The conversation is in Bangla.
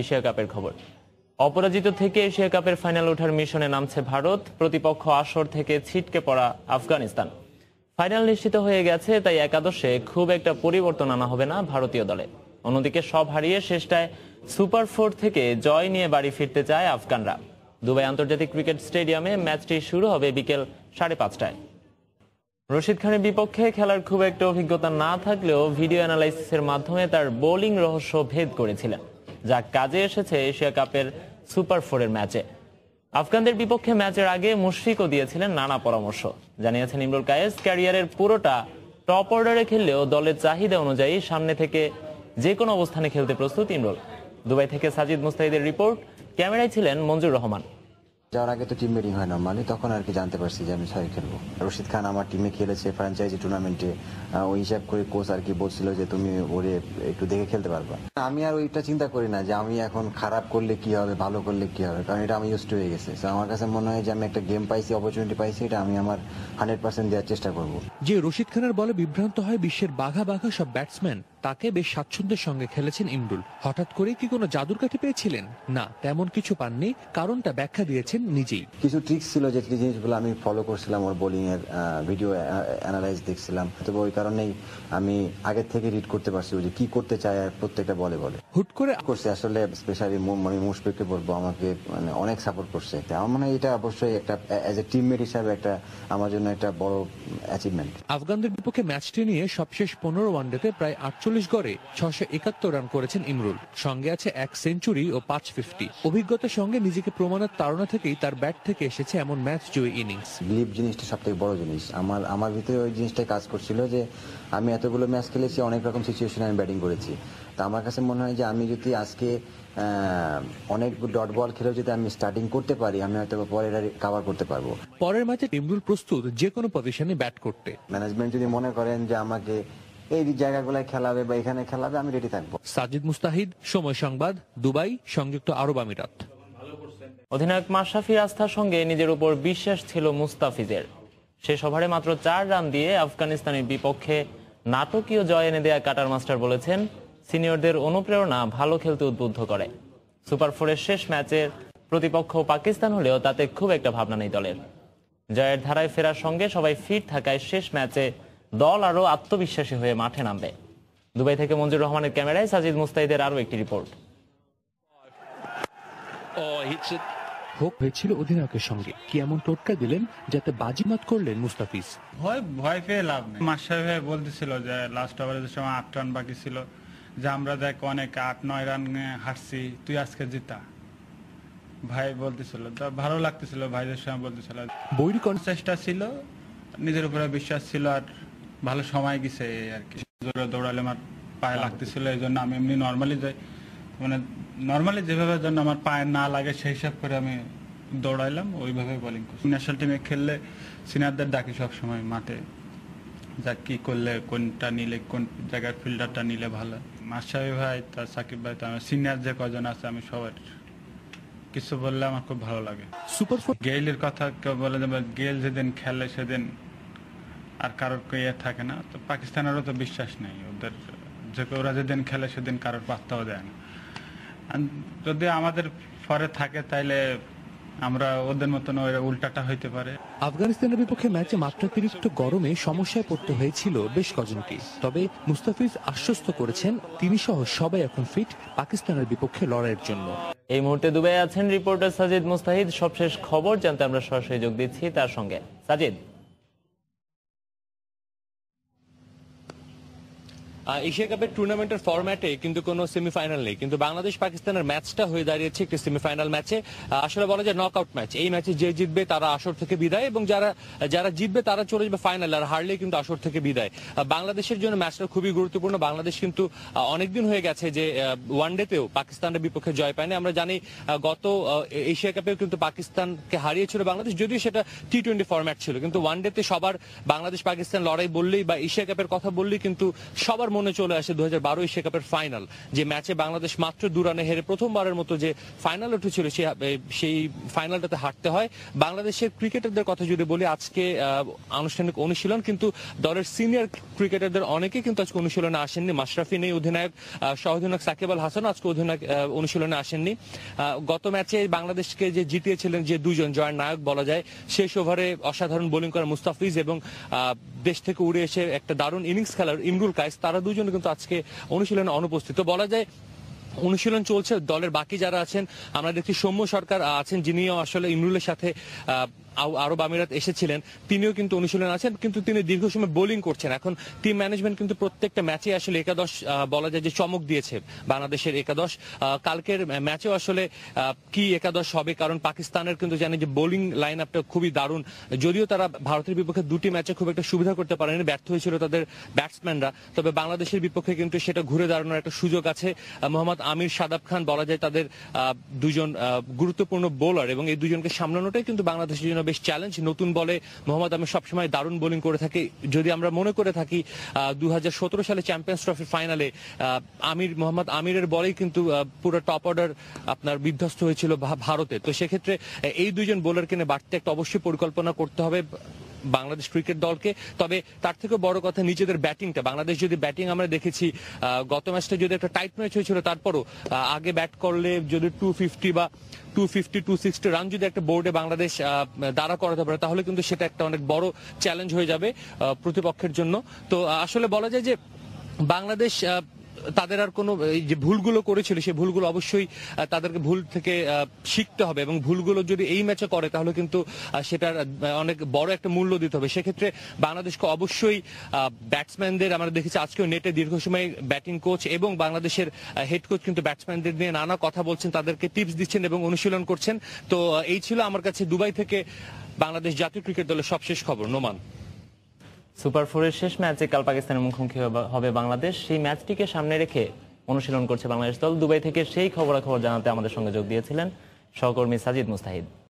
এশিয়া কাপের খবর অপরাজিত থেকে এশিয়া কাপের ফাইনাল ওঠার মিশনে নামছে ভারত প্রতিপক্ষ আসর থেকে ছিটকে পড়া আফগানিস্তান ফাইনাল নিশ্চিত হয়ে গেছে তাই একাদশে খুব একটা পরিবর্তন আনা হবে না ভারতীয় দলে অন্যদিকে সব হারিয়ে শেষটায় সুপার ফোর থেকে জয় নিয়ে বাড়ি ফিরতে চায় আফগানরা দুবাই আন্তর্জাতিক ক্রিকেট স্টেডিয়ামে ম্যাচটি শুরু হবে বিকেল সাড়ে পাঁচটায় রশিদ খানের বিপক্ষে খেলার খুব একটা অভিজ্ঞতা না থাকলেও ভিডিও অ্যানালাইসিসের মাধ্যমে তার বোলিং রহস্য ভেদ করেছিলেন যা কাজে এসেছে এশিয়া কাপের সুপার ফোরের ম্যাচে আফগানদের বিপক্ষে ম্যাচের আগে মুশফিকও দিয়েছিলেন নানা পরামর্শ জানিয়েছেন ইমরুল কায়েস ক্যারিয়ারের পুরোটা টপ অর্ডারে খেললেও দলের চাহিদা অনুযায়ী সামনে থেকে যে কোনো অবস্থানে খেলতে প্রস্তুত ইমরুল দুবাই থেকে সাজিদ মুস্তাহিদের রিপোর্ট ক্যামেরায় ছিলেন মঞ্জুর রহমান যাওয়ার আগে তো টিম মিটিং হয় নর্মালি তখন আর কি জানতে পারছি যে আমি ছয় খেলবো রশিদ খান আমার টিমে খেলেছে ফ্র্যাঞ্চাইজি টুর্নামেন্টে ওই হিসাব করে কোচ আর কি বলছিল যে তুমি ওরে একটু দেখে খেলতে পারবা আমি আর ওইটা চিন্তা করি না যে আমি এখন খারাপ করলে কি হবে ভালো করলে কি হবে কারণ এটা আমি ইউজ হয়ে গেছে আমার কাছে মনে হয় যে আমি একটা গেম পাইছি অপরচুনিটি পাইছি এটা আমি আমার হান্ড্রেড পার্সেন্ট দেওয়ার চেষ্টা করব যে রশিদ খানের বলে বিভ্রান্ত হয় বিশ্বের বাঘা বাঘা সব ব্যাটসম্যান তাকে বেশ স্বাচ্ছন্দ্যের সঙ্গে খেলেছেন ইমরুল হঠাৎ করে কি কোনো জাদুর কাঠি পেয়েছিলেন না তেমন কিছু পাননি কারণটা ব্যাখ্যা দিয়েছেন নিজেই কিছু ট্রিক্স ছিল যে জিনিসগুলো আমি ফলো করছিলাম ওর বোলিং এর ভিডিও অ্যানালাইজ দেখছিলাম তবে ওই কারণেই আমি আগে থেকে রিড করতে পারছি যে কি করতে চায় প্রত্যেকটা বলে বলে হুট করে করছে আসলে স্পেশালি মানে আমি মুশফিককে বলবো আমাকে মানে অনেক সাপোর্ট করছে আমার মনে এটা অবশ্যই একটা অ্যাজ এ টিমমেট হিসাবে একটা আমার জন্য একটা বড় অ্যাচিভমেন্ট আফগানদের বিপক্ষে ম্যাচটি নিয়ে সবশেষ পনেরো ওয়ানডেতে প্রায় আটচল্লিশ একচল্লিশ গড়ে ছশো একাত্তর রান করেছেন ইমরুল সঙ্গে আছে এক সেঞ্চুরি ও পাঁচ ফিফটি অভিজ্ঞতার সঙ্গে নিজেকে প্রমাণের তাড়না থেকেই তার ব্যাট থেকে এসেছে এমন ম্যাচ জয়ী ইনিংস বিলিভ জিনিসটা সব থেকে বড় জিনিস আমার আমার ভিতরে ওই জিনিসটাই কাজ করছিল যে আমি এতগুলো ম্যাচ খেলেছি অনেক রকম সিচুয়েশনে আমি ব্যাটিং করেছি তা আমার কাছে মনে হয় যে আমি যদি আজকে অনেক ডট বল খেলেও যদি আমি স্টার্টিং করতে পারি আমি হয়তো পরে কাভার করতে পারবো পরের ম্যাচে ইমরুল প্রস্তুত যে কোনো পজিশনে ব্যাট করতে ম্যানেজমেন্ট যদি মনে করেন যে আমাকে এই জায়গাগুলোয় খেলাবে বা এখানে খেলাবে আমি রেডি থাকবো সাজিদ মুস্তাহিদ সময় সংবাদ দুবাই সংযুক্ত আরব আমিরাত অধিনায়ক মাশরাফির আস্থার সঙ্গে নিজের উপর বিশ্বাস ছিল মুস্তাফিজের শেষ সভারে মাত্র চার রান দিয়ে আফগানিস্তানের বিপক্ষে নাটকীয় জয় এনে দেয়া কাটার মাস্টার বলেছেন সিনিয়রদের অনুপ্রেরণা ভালো খেলতে উদ্বুদ্ধ করে সুপার ফোরের শেষ ম্যাচের প্রতিপক্ষ পাকিস্তান হলেও তাতে খুব একটা ভাবনা নেই দলের জয়ের ধারায় ফেরার সঙ্গে সবাই ফিট থাকায় শেষ ম্যাচে দল আরও আত্মবিশ্বাসী হয়ে মাঠে নামবে দুবাই থেকে মঞ্জুর রহমানের ক্যামেরায় সাজিদ মুস্তাইদের আরও একটি রিপোর্ট oh, হোপ হয়েছিল অধিনায়কের সঙ্গে কি এমন টোটকা দিলেন যাতে বাজিমাত করলেন মুস্তাফিজ ভয় ভয় পেয়ে লাভ নেই ভাই বলতেছিল যে লাস্ট ওভারের সময় আট রান বাকি ছিল যে আমরা দেখ অনেক আট নয় রান হারছি তুই আজকে জিতা ভাই বলতেছিল তো ভালো লাগতেছিল ভাইদের সঙ্গে বলতেছিল কোন চেষ্টা ছিল নিজের উপরে বিশ্বাস ছিল আর ভালো সময় গেছে আর কি জোরে দৌড়ালে আমার পায়ে লাগতেছিল এই জন্য আমি এমনি নর্মালি যাই মানে নর্মালি যেভাবে জন্য আমার পায়ে না লাগে সেই হিসাব করে আমি দৌড়াইলাম ওইভাবে বোলিং করছি ন্যাশনাল টিমে খেললে সিনিয়রদের ডাকি সবসময় মাঠে যা কি করলে কোনটা নিলে কোন জায়গার ফিল্ডারটা নিলে ভালো মাসাবি ভাই তার সাকিব ভাই আমার সিনিয়র যে কজন আছে আমি সবার কিছু বললে আমার খুব ভালো লাগে সুপার গেইলের কথা কেউ বলে গেল যেদিন খেলে সেদিন আর কারোর কে থাকে না তো পাকিস্তানেরও তো বিশ্বাস নেই ওদের যে ওরা যেদিন খেলে সেদিন কারোর পাত্তাও দেয় না যদি আমাদের পরে থাকে তাইলে আমরা ওদের মতন উল্টাটা হইতে পারে আফগানিস্তানের বিপক্ষে ম্যাচে মাত্রাতিরিক্ত গরমে সমস্যায় পড়তে হয়েছিল বেশ কজনকে তবে মুস্তাফিজ আশ্বস্ত করেছেন তিনি সহ সবাই এখন ফিট পাকিস্তানের বিপক্ষে লড়াইয়ের জন্য এই মুহূর্তে দুবাই আছেন রিপোর্টার সাজিদ মুস্তাহিদ সবশেষ খবর জানতে আমরা সরাসরি যোগ দিচ্ছি তার সঙ্গে সাজিদ এশিয়া কাপের টুর্নামেন্টের ফরম্যাটে কিন্তু কোনো সেমিফাইনাল নেই কিন্তু বাংলাদেশ পাকিস্তানের ম্যাচটা হয়ে দাঁড়িয়েছে একটি সেমিফাইনাল ম্যাচে আসলে বলা যায় নক আউট ম্যাচ এই ম্যাচে যে জিতবে তারা আসর থেকে বিদায় এবং যারা যারা জিতবে তারা চলে যাবে ফাইনাল আর হারলে কিন্তু আসর থেকে বিদায় বাংলাদেশের জন্য ম্যাচটা খুবই গুরুত্বপূর্ণ বাংলাদেশ কিন্তু অনেকদিন হয়ে গেছে যে ওয়ানডেতেও পাকিস্তানের বিপক্ষে জয় পায়নি আমরা জানি গত এশিয়া কাপেও কিন্তু পাকিস্তানকে হারিয়েছিল বাংলাদেশ যদিও সেটা টি টোয়েন্টি ফরম্যাট ছিল কিন্তু ওয়ানডেতে সবার বাংলাদেশ পাকিস্তান লড়াই বললেই বা এশিয়া কাপের কথা বললেই কিন্তু সবার মনে চলে আসে দু হাজার বারোই সে কাপের ফাইনাল যে ম্যাচে বাংলাদেশ মাত্র দু রানে হেরে প্রথমবারের মতো যে ফাইনাল উঠেছিল সেই ফাইনালটাতে হারতে হয় বাংলাদেশের ক্রিকেটারদের কথা যদি বলি আজকে আনুষ্ঠানিক অনুশীলন কিন্তু দলের সিনিয়র ক্রিকেটারদের অনেকে কিন্তু আজকে অনুশীলনে আসেননি মাশরাফি নেই অধিনায়ক সহ অধিনায়ক সাকিব আল হাসান আজকে অধিনায়ক অনুশীলনে আসেননি গত ম্যাচে বাংলাদেশকে যে জিতিয়েছিলেন যে দুজন জয়ের নায়ক বলা যায় শেষ ওভারে অসাধারণ বোলিং করা মুস্তাফিজ এবং দেশ থেকে উড়ে এসে একটা দারুণ ইনিংস খেলার ইমরুল কায়েস তারা দুজন কিন্তু আজকে অনুশীলনে অনুপস্থিত বলা যায় অনুশীলন চলছে দলের বাকি যারা আছেন আমরা দেখছি সৌম্য সরকার আছেন যিনিও আসলে ইমরুলের সাথে আরব আমিরাত এসেছিলেন তিনিও কিন্তু অনুশীলন আছেন কিন্তু তিনি দীর্ঘ সময় বোলিং করছেন এখন টিম ম্যানেজমেন্ট কিন্তু প্রত্যেকটা ম্যাচে আসলে একাদশ বলা যায় যে চমক দিয়েছে বাংলাদেশের একাদশ কালকের ম্যাচেও আসলে কি একাদশ হবে কারণ পাকিস্তানের কিন্তু জানি যে বোলিং লাইন আপটা খুবই দারুণ যদিও তারা ভারতের বিপক্ষে দুটি ম্যাচে খুব একটা সুবিধা করতে পারেনি ব্যর্থ হয়েছিল তাদের ব্যাটসম্যানরা তবে বাংলাদেশের বিপক্ষে কিন্তু সেটা ঘুরে দাঁড়ানোর একটা সুযোগ আছে মোহাম্মদ আমির সাদাব খান বলা যায় তাদের দুজন গুরুত্বপূর্ণ বোলার এবং এই দুজনকে সামলানোটাই কিন্তু বাংলাদেশের জন্য বেশ চ্যালেঞ্জ নতুন বলে মোহাম্মদ আমি সবসময় দারুণ বোলিং করে থাকি যদি আমরা মনে করে থাকি দু সালে চ্যাম্পিয়ন্স ট্রফির ফাইনালে আমির মোহাম্মদ আমিরের বলেই কিন্তু পুরো টপ অর্ডার আপনার বিধ্বস্ত হয়েছিল ভারতে তো সেক্ষেত্রে এই দুজন বোলার কিনে বাড়তি একটা অবশ্যই পরিকল্পনা করতে হবে বাংলাদেশ ক্রিকেট দলকে তবে তার থেকে বড় কথা নিজেদের ব্যাটিংটা বাংলাদেশ যদি ব্যাটিং আমরা দেখেছি গত ম্যাচটা যদি একটা টাইট ম্যাচ হয়েছিল তারপরও আগে ব্যাট করলে যদি টু ফিফটি বা two fifty two sixty run যদি একটা বোর্ডে বাংলাদেশ দাঁড়া করাতে পারে তাহলে কিন্তু সেটা একটা অনেক বড় চ্যালেঞ্জ হয়ে যাবে প্রতিপক্ষের জন্য তো আসলে বলা যায় যে বাংলাদেশ তাদের আর কোনো যে ভুলগুলো করেছিল সেই ভুলগুলো অবশ্যই তাদেরকে ভুল থেকে শিখতে হবে এবং ভুলগুলো যদি এই ম্যাচে করে তাহলে কিন্তু সেটার অনেক বড় একটা মূল্য দিতে হবে সেক্ষেত্রে বাংলাদেশকে অবশ্যই ব্যাটসম্যানদের আমরা দেখেছি আজকেও নেটে দীর্ঘ সময় ব্যাটিং কোচ এবং বাংলাদেশের হেড কোচ কিন্তু ব্যাটসম্যানদের নিয়ে নানা কথা বলছেন তাদেরকে টিপস দিচ্ছেন এবং অনুশীলন করছেন তো এই ছিল আমার কাছে দুবাই থেকে বাংলাদেশ জাতীয় ক্রিকেট দলের সবশেষ খবর নোমান সুপার ফোরের শেষ ম্যাচে কাল পাকিস্তানের মুখোমুখি হবে বাংলাদেশ সেই ম্যাচটিকে সামনে রেখে অনুশীলন করছে বাংলাদেশ দল দুবাই থেকে সেই খবরাখবর জানাতে আমাদের সঙ্গে যোগ দিয়েছিলেন সহকর্মী সাজিদ মুস্তাহিদ